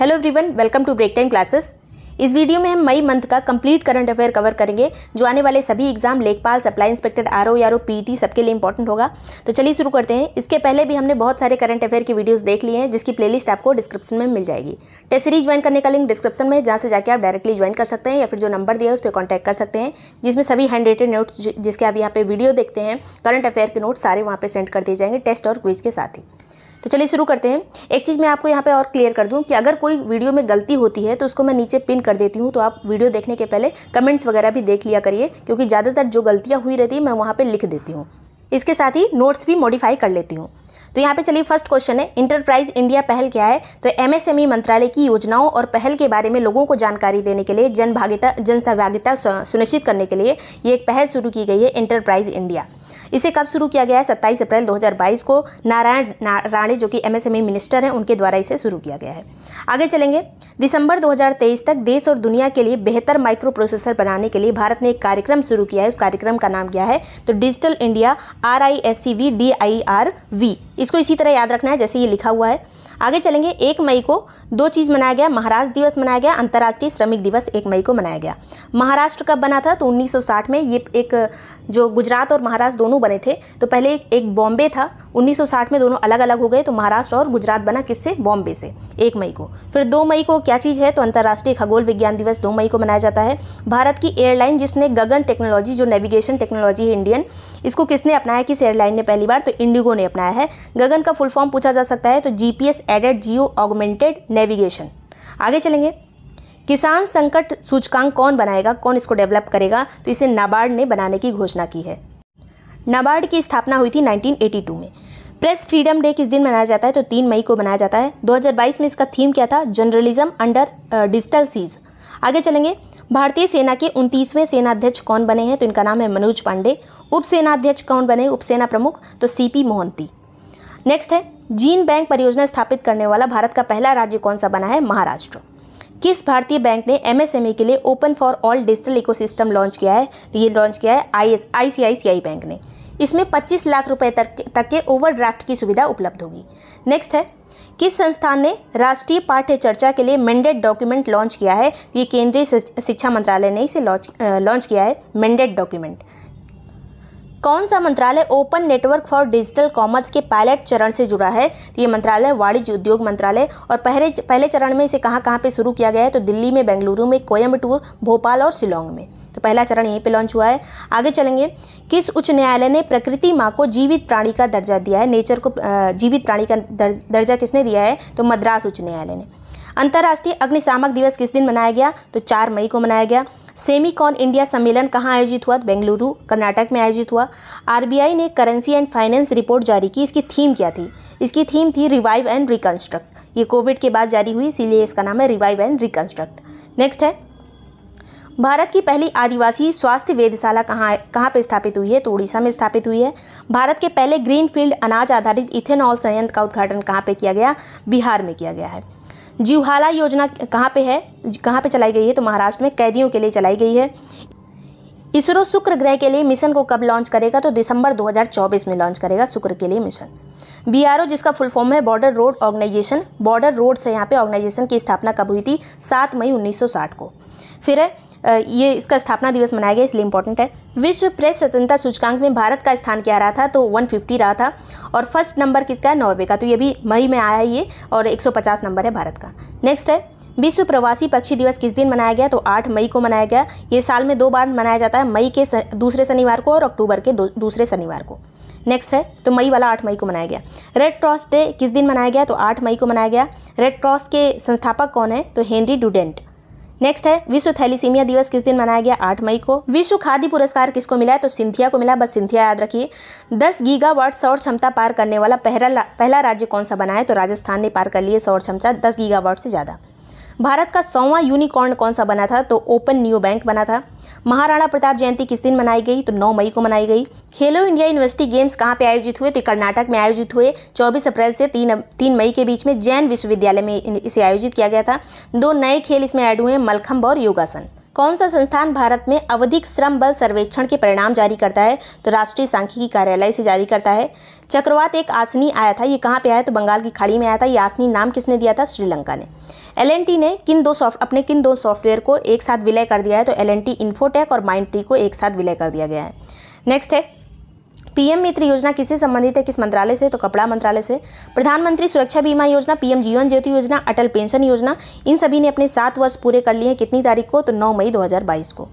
hello everyone welcome to break time classes इस वीडियो में हम मई मंथ का कंप्लीट करंट अफेयर कवर करेंगे जो आने वाले सभी एग्जाम लेखपाल supply inspector R O R O P सबके लिए इंपॉर्टेंट होगा तो चलिए शुरू करते हैं इसके पहले भी हमने बहुत सारे करंट अफेयर की वीडियोस देख लिए हैं जिसकी प्लेलिस्ट आपको डिस्क्रिप्शन में मिल जाएगी टेस्टरी ज्वाइन करने का लिंक डिस्क्रिप्शन में जहाँ से जाकर आप डायरेक्टली ज्वाइन कर सकते हैं या फिर जो नंबर दिया है उस पर कॉन्टैक्ट कर सकते हैं जिसमें सभी हैंड रेटेड नोट्स जिसके आप यहाँ पे वीडियो देखते हैं करंट अफेयर के नोट्स सारे वहाँ पर सेंड कर दिए जाएंगे टेस्ट और क्विज के साथ ही तो चलिए शुरू करते हैं एक चीज़ मैं आपको यहाँ पे और क्लियर कर दूँ कि अगर कोई वीडियो में गलती होती है तो उसको मैं नीचे पिन कर देती हूँ तो आप वीडियो देखने के पहले कमेंट्स वगैरह भी देख लिया करिए क्योंकि ज़्यादातर जो गलतियाँ हुई रहती हैं मैं वहाँ पर लिख देती हूँ इसके साथ ही नोट्स भी मॉडिफाई कर लेती हूँ तो यहाँ पे चलिए फर्स्ट क्वेश्चन है इंटरप्राइज इंडिया पहल क्या है तो एमएसएमई e मंत्रालय की योजनाओं और पहल के बारे में लोगों को जानकारी देने के लिए जनभागिता जनसहभागिता सुनिश्चित करने के लिए ये एक पहल शुरू की गई है इंटरप्राइज इंडिया इसे कब शुरू किया गया है सत्ताईस अप्रैल 2022 को नारायण राणे जो कि एमएसएमई मिनिस्टर e हैं उनके द्वारा इसे शुरू किया गया है आगे चलेंगे दिसंबर 2023 तक देश और दुनिया के लिए बेहतर माइक्रो प्रोसेसर बनाने के लिए भारत ने एक कार्यक्रम शुरू किया है उस कार्यक्रम का नाम क्या है तो digital India R I S C V D I R V इसको इसी तरह याद रखना है जैसे ये लिखा हुआ है आगे चलेंगे एक मई को दो चीज़ मनाया गया महाराष्ट्र दिवस मनाया गया अंतर्राष्ट्रीय श्रमिक दिवस एक मई को मनाया गया महाराष्ट्र कब बना था तो 1960 में ये एक जो गुजरात और महाराष्ट्र दोनों बने थे तो पहले एक बॉम्बे था 1960 में दोनों अलग अलग हो गए तो महाराष्ट्र और गुजरात बना किससे बॉम्बे से एक मई को फिर दो मई को क्या चीज़ है तो अंतर्राष्ट्रीय खगोल विज्ञान दिवस दो मई को मनाया जाता है भारत की एयरलाइन जिसने गगन टेक्नोलॉजी जो नेविगेशन टेक्नोलॉजी है इंडियन इसको किसने अपनाया किस एयरलाइन ने पहली बार तो इंडिगो ने अपनाया है गगन का फुल फॉर्म पूछा जा सकता है तो G aided geo augmented navigation आगे चलेंगे किसान संकट सूचकांक कौन बनाएगा कौन इसको डेवलप करेगा तो इसे नाबार्ड ने बनाने की घोषणा की है नाबार्ड की स्थापना हुई थी 1982 में प्रेस फ्रीडम डे किस दिन मनाया जाता है तो तीन मई को मनाया जाता है 2022 में इसका थीम क्या था जर्नलिज्म अंडर डिजिटल सीज आगे चलेंगे भारतीय सेना के उनतीसवें सेनाध्यक्ष कौन बने हैं तो इनका नाम है मनोज पांडे उप सेनाध्यक्ष कौन बने उपसेना प्रमुख तो पी मोहंती नेक्स्ट है जीन बैंक परियोजना स्थापित करने वाला भारत का पहला राज्य कौन सा बना है महाराष्ट्र किस भारतीय बैंक ने एमएसएमई e के लिए open for all digital ecosystem launch किया है तो ये लॉन्च किया है आई एस आईसीआईसीआई बैंक ने इसमें 25 लाख रुपए तक तक के ओवरड्राफ्ट की सुविधा उपलब्ध होगी नेक्स्ट है किस संस्थान ने राष्ट्रीय पाठ्य चर्चा के लिए मैंडेड डॉक्यूमेंट लॉन्च किया है तो ये केंद्रीय शिक्षा मंत्रालय ने इसे लॉन्च लॉन्च किया है मैंडेड डॉक्यूमेंट कौन सा मंत्रालय open network for digital commerce के पायलट चरण से जुड़ा है तो ये मंत्रालय वाणिज्य उद्योग मंत्रालय और पहले पहले चरण में इसे कहाँ कहाँ पे शुरू किया गया है तो दिल्ली में बेंगलुरु में कोयम्बटूर भोपाल और शिलोंग में तो पहला चरण यहीं पे लॉन्च हुआ है आगे चलेंगे किस उच्च न्यायालय ने प्रकृति माँ को जीवित प्राणी का दर्जा दिया है नेचर को जीवित प्राणी का दर्जा किसने दिया है तो मद्रास उच्च न्यायालय ने अंतर्राष्ट्रीय अग्निशामक दिवस किस दिन मनाया गया तो चार मई को मनाया गया सेमीकॉन इंडिया सम्मेलन कहाँ आयोजित हुआ बेंगलुरु कर्नाटक में आयोजित हुआ आरबीआई ने करेंसी एंड फाइनेंस रिपोर्ट जारी की इसकी थीम क्या थी इसकी थीम थी रिवाइव एंड रिकन्स्ट्रक्ट ये कोविड के बाद जारी हुई इसीलिए इसका नाम है रिवाइव एंड रिकन्स्ट्रक्ट नेक्स्ट है भारत की पहली आदिवासी स्वास्थ्य वेधशाला कहाँ कहाँ पर स्थापित हुई है तो उड़ीसा में स्थापित हुई है भारत के पहले ग्रीन फील्ड अनाज आधारित इथेनॉल संयंत्र का उद्घाटन कहाँ पर किया गया बिहार में किया गया है जीवहाला योजना कहाँ पे है कहाँ पे चलाई गई है तो महाराष्ट्र में कैदियों के लिए चलाई गई है इसरो शुक्र ग्रह के लिए मिशन को कब लॉन्च करेगा तो दिसंबर 2024 में लॉन्च करेगा शुक्र के लिए मिशन बी जिसका फुल फॉर्म है border road organisation border road से यहाँ पे ऑर्गेनाइजेशन की स्थापना कब हुई थी सात मई 1960 को फिर है ये इसका स्थापना दिवस मनाया गया इसलिए इंपॉर्टेंट है विश्व प्रेस स्वतंत्रता सूचकांक में भारत का स्थान क्या रहा था तो 150 रहा था और फर्स्ट नंबर किसका है नॉर्वे का तो ये भी मई में आया है ये और 150 नंबर है भारत का नेक्स्ट है विश्व प्रवासी पक्षी दिवस किस दिन मनाया गया तो 8 मई को मनाया गया ये साल में दो बार मनाया जाता है मई के दूसरे शनिवार को और अक्टूबर के दूसरे शनिवार को नेक्स्ट है तो मई वाला आठ मई को मनाया गया रेड क्रॉस डे किस दिन मनाया गया तो आठ मई को मनाया गया रेड क्रॉस के संस्थापक कौन है तो हेनरी डूडेंट नेक्स्ट है विश्व थैलीसीमिया दिवस किस दिन मनाया गया आठ मई को विश्व खाद्य पुरस्कार किसको मिला है तो सिंथिया को मिला बस सिंथिया याद रखिए दस गीगावाट सौर क्षमता पार करने वाला पहला पहला राज्य कौन सा बना है तो राजस्थान ने पार कर लिए सौर क्षमता दस गीगावाट से ज़्यादा भारत का सौवा यूनिकॉर्न कौन सा बना था तो ओपन न्यू बैंक बना था महाराणा प्रताप जयंती किस दिन मनाई गई तो 9 मई को मनाई गई खेलो इंडिया यूनिवर्सिटी गेम्स कहाँ पे आयोजित हुए तो कर्नाटक में आयोजित हुए 24 अप्रैल से 3 तीन मई के बीच में जैन विश्वविद्यालय में इसे आयोजित किया गया था दो नए खेल इसमें ऐड हुए मलखम्ब और योगासन कौन सा संस्थान भारत में अवधिक श्रम बल सर्वेक्षण के परिणाम जारी करता है तो राष्ट्रीय सांख्यिकी कार्यालय से जारी करता है चक्रवात एक आसनी आया था ये कहाँ पे आया तो बंगाल की खाड़ी में आया था ये आसनी नाम किसने दिया था श्रीलंका ने एल ने किन दो सॉफ्ट अपने किन दो सॉफ्टवेयर को एक साथ विलय कर दिया है तो एल एन इन्फोटेक और माइंड को एक साथ विलय कर दिया गया है नेक्स्ट है पीएम मित्र योजना किससे संबंधित है किस मंत्रालय से तो कपड़ा मंत्रालय से प्रधानमंत्री सुरक्षा बीमा योजना पीएम जीवन ज्योति योजना अटल पेंशन योजना इन सभी ने अपने सात वर्ष पूरे कर लिए हैं कितनी तारीख को तो नौ मई 2022 को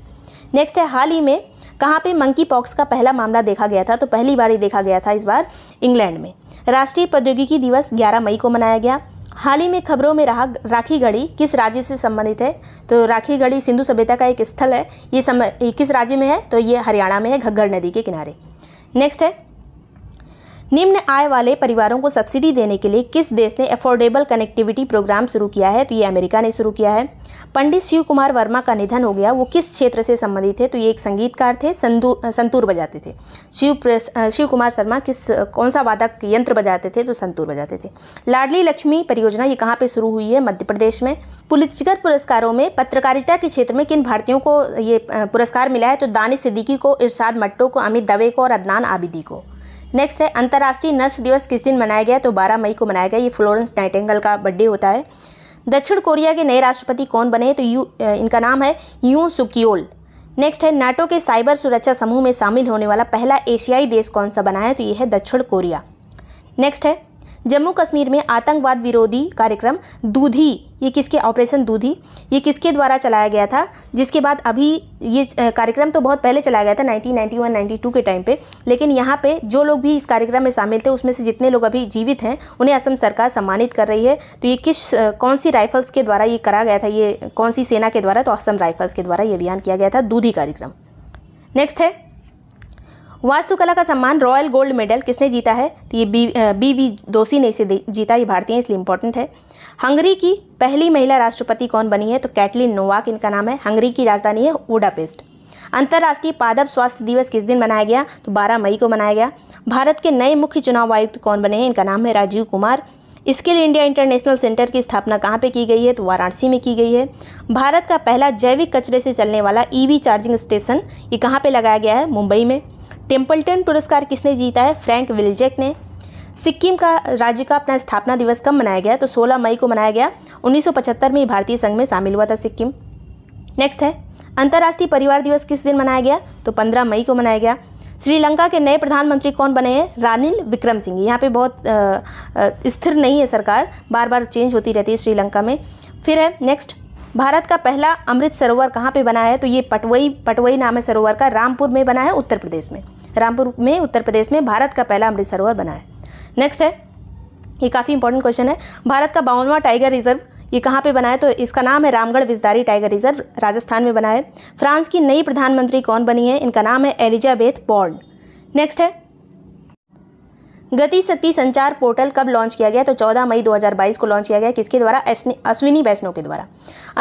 नेक्स्ट है हाल ही में कहाँ पे मंकी पॉक्स का पहला मामला देखा गया था तो पहली बार ही देखा गया था इस बार इंग्लैंड में राष्ट्रीय प्रौद्योगिकी दिवस ग्यारह मई को मनाया गया हाल ही में खबरों में रहा राखी गढ़ी किस राज्य से संबंधित है तो राखी गढ़ी सिंधु सभ्यता का एक स्थल है ये किस राज्य में है तो ये हरियाणा में है घग्घर नदी के किनारे नेक्स्ट है निम्न आय वाले परिवारों को सब्सिडी देने के लिए किस देश ने अफोर्डेबल कनेक्टिविटी प्रोग्राम शुरू किया है तो ये अमेरिका ने शुरू किया है पंडित शिव कुमार वर्मा का निधन हो गया वो किस क्षेत्र से संबंधित थे तो ये एक संगीतकार थे संतूर बजाते थे शिव शिव कुमार शर्मा किस कौन सा वादक यंत्र बजाते थे तो संतूर बजाते थे लाडली लक्ष्मी परियोजना ये कहाँ पे शुरू हुई है मध्य प्रदेश में पुलिसगर पुरस्कारों में पत्रकारिता के क्षेत्र में किन भारतीयों को ये पुरस्कार मिला है तो दानिश सिद्दीकी को इरशाद मट्टो को अमित दवे को और अदनान आबिदी को नेक्स्ट है अंतर्राष्ट्रीय नर्स दिवस किस दिन मनाया गया तो 12 मई को मनाया गया ये फ्लोरेंस नाइटेंगल का बर्थडे होता है दक्षिण कोरिया के नए राष्ट्रपति कौन बने तो यू इनका नाम है यू सुकियोल नेक्स्ट है नाटो के साइबर सुरक्षा समूह में शामिल होने वाला पहला एशियाई देश कौन सा बना है तो ये है दक्षिण कोरिया नेक्स्ट है जम्मू कश्मीर में आतंकवाद विरोधी कार्यक्रम दूधी ये किसके ऑपरेशन दूधी ये किसके द्वारा चलाया गया था जिसके बाद अभी ये कार्यक्रम तो बहुत पहले चलाया गया था 1991 92 के टाइम पे लेकिन यहाँ पे जो लोग भी इस कार्यक्रम में शामिल थे उसमें से जितने लोग अभी जीवित हैं उन्हें असम सरकार सम्मानित कर रही है तो ये किस कौन सी राइफल्स के द्वारा ये करा गया था ये कौन सी सेना के द्वारा तो असम राइफल्स के द्वारा ये अभियान किया गया था दूधी कार्यक्रम नेक्स्ट है वास्तुकला का सम्मान रॉयल गोल्ड मेडल किसने जीता है तो ये बी बी वी दोषी ने इसे जीता ये भारतीय इसलिए इम्पोर्टेंट है हंगरी की पहली महिला राष्ट्रपति कौन बनी है तो कैटलिन नोवाक इनका नाम है हंगरी की राजधानी है बुडापेस्ट अंतर्राष्ट्रीय पादप स्वास्थ्य दिवस किस दिन मनाया गया तो 12 मई को मनाया गया भारत के नए मुख्य चुनाव आयुक्त कौन बने हैं इनका नाम है Rajiv Kumar skill India international centre की स्थापना कहाँ पे की गई है तो वाराणसी में की गई है भारत का पहला जैविक कचरे से चलने वाला ईवी चार्जिंग स्टेशन ये कहाँ पे लगाया गया है मुंबई में टेम्पल्टन पुरस्कार किसने जीता है फ्रैंक विलजेक ने सिक्किम का राज्य का अपना स्थापना दिवस कब मनाया गया तो 16 मई को मनाया गया 1975 में भारतीय संघ में शामिल हुआ था सिक्किम नेक्स्ट है अंतर्राष्ट्रीय परिवार दिवस किस दिन मनाया गया तो 15 मई को मनाया गया श्रीलंका के नए प्रधानमंत्री कौन बने हैं रानिल विक्रम सिंह यहाँ पे बहुत स्थिर नहीं है सरकार बार बार चेंज होती रहती है श्रीलंका में फिर है नेक्स्ट भारत का पहला अमृत सरोवर कहाँ पे बना है तो ये पटवई पटवई नाम है सरोवर का रामपुर में बना है उत्तर प्रदेश में रामपुर में उत्तर प्रदेश में भारत का पहला अमृत सरोवर बना है नेक्स्ट है ये काफ़ी इंपॉर्टेंट क्वेश्चन है भारत का बावनवा टाइगर रिजर्व ये कहाँ पे बना है तो इसका नाम है रामगढ़ विजदारी टाइगर रिजर्व राजस्थान में बना है फ्रांस की नई प्रधानमंत्री कौन बनी है इनका नाम है एलिजाबेथ बॉर्ड नेक्स्ट है गति शक्ति संचार पोर्टल कब लॉन्च किया गया तो 14 मई 2022 को लॉन्च किया गया किसके द्वारा अश्विनी वैष्णव के द्वारा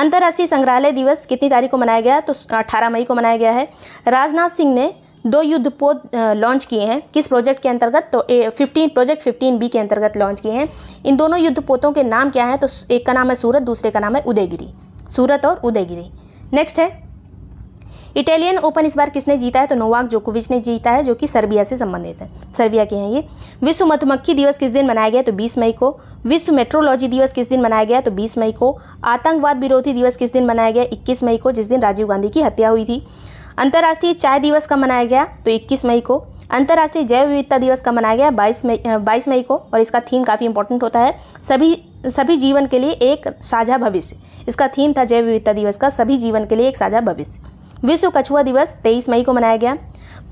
अंतर्राष्ट्रीय संग्रहालय दिवस कितनी तारीख को मनाया गया तो 18 मई को मनाया गया है राजनाथ सिंह ने दो युद्धपोत लॉन्च किए हैं किस प्रोजेक्ट के अंतर्गत तो A fifteen project fifteen B के अंतर्गत लॉन्च किए हैं इन दोनों युद्धपोतों के नाम क्या हैं तो एक का नाम है सूरत दूसरे का नाम है उदयगिरी सूरत और उदयगिरी नेक्स्ट है इटालियन ओपन इस बार किसने जीता है तो नोवाक जोकोविच ने जीता है जो कि सर्बिया से संबंधित है सर्बिया के हैं ये विश्व मधुमक्खी दिवस किस दिन मनाया गया तो बीस मई को विश्व मेट्रोलॉजी दिवस किस दिन मनाया गया तो बीस मई को आतंकवाद विरोधी दिवस किस दिन मनाया गया इक्कीस मई को जिस दिन राजीव गांधी की हत्या हुई थी अंतर्राष्ट्रीय चाय दिवस का मनाया गया तो इक्कीस मई को अंतर्राष्ट्रीय जैव विविधता दिवस का मनाया गया बाईस मई बाईस मई को और इसका थीम काफ़ी इंपॉर्टेंट होता है सभी सभी जीवन के लिए एक साझा भविष्य इसका थीम था जैव विविधता दिवस का सभी जीवन के लिए एक साझा भविष्य विश्व कछुआ दिवस 23 मई को मनाया गया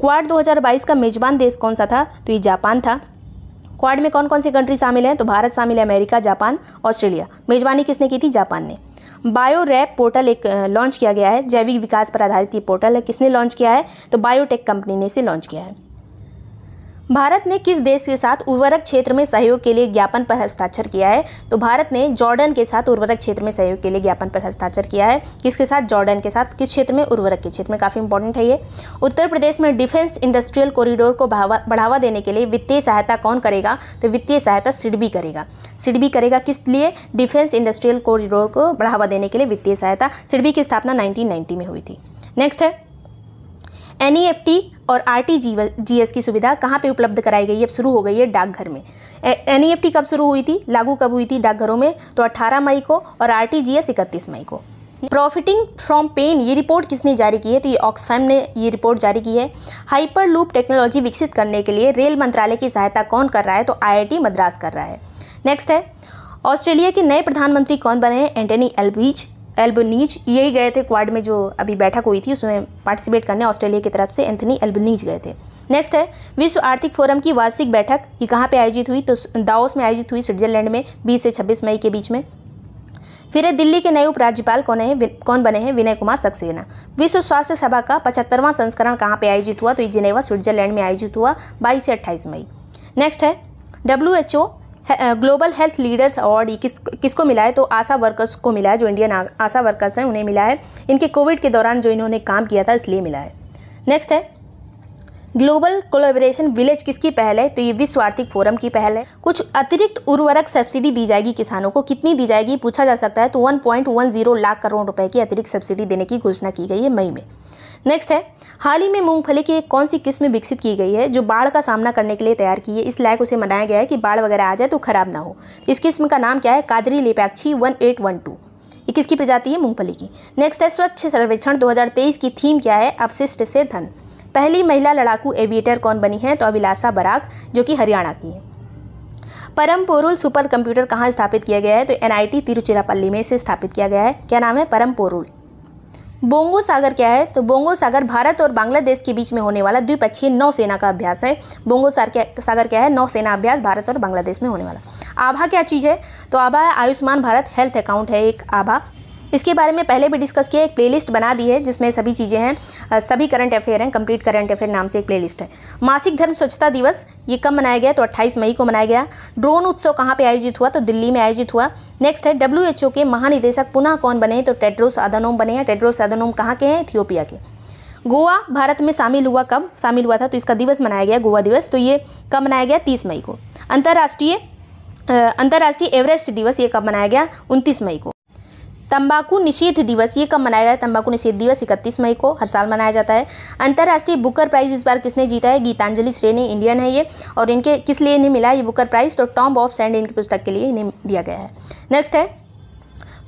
क्वाड 2022 का मेजबान देश कौन सा था तो ये जापान था क्वाड में कौन कौन सी कंट्री शामिल हैं तो भारत शामिल है अमेरिका जापान ऑस्ट्रेलिया मेजबानी किसने की थी जापान ने बायो रैप पोर्टल एक लॉन्च किया गया है जैविक विकास पर आधारित ये पोर्टल है किसने लॉन्च किया है तो बायोटेक कंपनी ने इसे लॉन्च किया है भारत ने किस देश के साथ उर्वरक क्षेत्र में सहयोग के लिए ज्ञापन पर हस्ताक्षर किया है तो भारत ने जॉर्डन के साथ उर्वरक क्षेत्र में सहयोग के लिए ज्ञापन पर हस्ताक्षर किया है किसके साथ जॉर्डन के साथ किस क्षेत्र में उर्वरक के क्षेत्र में काफ़ी इंपॉर्टेंट है ये उत्तर प्रदेश में डिफेंस इंडस्ट्रियल कॉरिडोर को बढ़ावा देने के लिए वित्तीय सहायता कौन करेगा तो वित्तीय सहायता सिडबी करेगा सिडबी करेगा किस लिए डिफेंस इंडस्ट्रियल कॉरिडोर को बढ़ावा देने के लिए वित्तीय सहायता सिडबी की स्थापना नाइनटीन में हुई थी नेक्स्ट है एन और आर टी जी की सुविधा कहाँ पे उपलब्ध कराई गई है अब शुरू हो गई है डाकघर में एन एफ टी कब शुरू हुई थी लागू कब हुई थी डाकघरों में तो 18 मई को और आर टी जी इकतीस मई को प्रॉफिटिंग फ्रॉम पेन ये रिपोर्ट किसने जारी की है तो ये ऑक्सफैम ने ये रिपोर्ट जारी की है हाइपर लूप टेक्नोलॉजी विकसित करने के लिए रेल मंत्रालय की सहायता कौन कर रहा है तो आईआईटी मद्रास कर रहा है नेक्स्ट है ऑस्ट्रेलिया के नए प्रधानमंत्री कौन बने हैं एंटनी एल्बीच एल्बनीज यही गए थे क्वाड में जो अभी बैठक हुई थी उसमें पार्टिसिपेट करने ऑस्ट्रेलिया की तरफ से एंथनी एल्बनीज गए थे नेक्स्ट है विश्व आर्थिक फोरम की वार्षिक बैठक ये कहाँ पे आयोजित हुई तो दाओस में आयोजित हुई स्विट्जरलैंड में बीस से छब्बीस मई के बीच में फिर है दिल्ली के नए उपराज्यपाल कौन है कौन बने हैं विनय कुमार सक्सेना विश्व स्वास्थ्य सभा का पचहत्तरवां संस्करण कहाँ पे आयोजित हुआ तो ये जिनेवा स्विट्जरलैंड में आयोजित हुआ 22 से 28 मई नेक्स्ट है W global health leaders award किस किसको मिला है तो आशा वर्कर्स को मिला है जो इंडियन आशा वर्कर्स हैं उन्हें मिला है इनके कोविड के दौरान जो इन्होंने काम किया था इसलिए मिला है नेक्स्ट है ग्लोबल कोलेबरेशन विलेज किसकी पहल है तो ये विश्व आर्थिक फोरम की पहल है कुछ अतिरिक्त उर्वरक सब्सिडी दी जाएगी किसानों को कितनी दी जाएगी पूछा जा सकता है तो 1.10 लाख करोड़ रुपए की अतिरिक्त सब्सिडी देने की घोषणा की गई है मई में नेक्स्ट है हाल ही में मूंगफली की एक कौन सी किस्म विकसित की गई है जो बाढ़ का सामना करने के लिए तैयार की है इस लायक उसे मनाया गया है कि बाढ़ वगैरह आ जाए तो खराब ना हो इस किस्म का नाम क्या है कादरी लिपैक्षी वन एट वन टू ये किसकी प्रजाति है मूंगफली की नेक्स्ट है स्वच्छ सर्वेक्षण दो की थीम क्या है अपशिष्ट से धन पहली महिला लड़ाकू एविएटर कौन बनी है तो अभिलाषा बराग जो कि हरियाणा की है परम पोरुल सुपर कंप्यूटर कहाँ स्थापित किया गया है तो एनआईटी तिरुचिरापल्ली में इसे स्थापित किया गया है क्या नाम है परम पोरुल बोंगो सागर क्या है तो बोंगो सागर भारत और बांग्लादेश के बीच में होने वाला द्विपक्षीय नौसेना का अभ्यास है बोंगो सागर क्या है नौसेना अभ्यास भारत और बांग्लादेश में होने वाला आभा क्या चीज़ है तो आभा आयुष्मान भारत हेल्थ अकाउंट है एक आभा इसके बारे में पहले भी डिस्कस किया एक प्लेलिस्ट बना दी है जिसमें सभी चीज़ें हैं सभी करंट अफेयर हैं कंप्लीट करंट अफेयर नाम से एक प्लेलिस्ट है मासिक धर्म स्वच्छता दिवस ये कब मनाया गया तो 28 मई को मनाया गया ड्रोन उत्सव कहाँ पे आयोजित हुआ तो दिल्ली में आयोजित हुआ नेक्स्ट है डब्ल्यू के महानिदेशक पुनः कौन बने तो टेड्रोस आदानोम बने हैं टेड्रोस आदानोम कहाँ के हैं इथियोपिया के गोवा भारत में शामिल हुआ कब शामिल हुआ था तो इसका दिवस मनाया गया गोवा दिवस तो ये कब मनाया गया तीस मई को अंतर्राष्ट्रीय अंतर्राष्ट्रीय एवरेस्ट दिवस ये कब मनाया गया उनतीस मई को तंबाकू निषेध दिवस ये कब मनाया जाता है तंबाकू निषेध दिवस इकतीस मई को हर साल मनाया जाता है अंतर्राष्ट्रीय बुकर प्राइज इस बार किसने जीता है गीतांजलि श्रेणी इंडियन है ये और इनके किस लिए इन्हें मिला ये बुकर प्राइज तो टॉम्ब ऑफ सैंड इनकी पुस्तक के लिए इन्हें दिया गया है नेक्स्ट है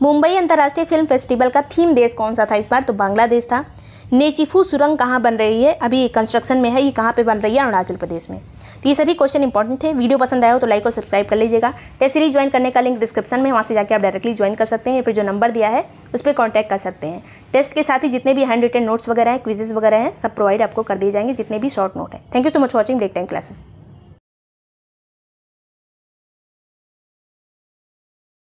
मुंबई अंतर्राष्ट्रीय फिल्म फेस्टिवल का थीम देश कौन सा था इस बार तो बांग्लादेश था नेचिफू सुरंग कहाँ बन रही है अभी कंस्ट्रक्शन में है ये कहाँ पे बन रही है अरुणाचल प्रदेश में तो ये सभी क्वेश्चन इंपॉर्टेंट थे वीडियो पसंद आया हो तो लाइक और सब्सक्राइब कर लीजिएगा टेस्ट सीरीज ज्वाइन करने का लिंक डिस्क्रिप्शन में वहाँ से जाकर आप डायरेक्टली ज्वाइन कर सकते हैं या फिर जो नंबर दिया है उस पर कॉन्टैक्ट कर सकते हैं टेस्ट के साथ ही जितने भी हैंड रिटन नोट्स वगैरह हैं क्विजेज वगैरह हैं सब प्रोवाइड आपको कर दिए जाएंगे जितने भी शॉर्ट नोट है thank you so much watching break time classes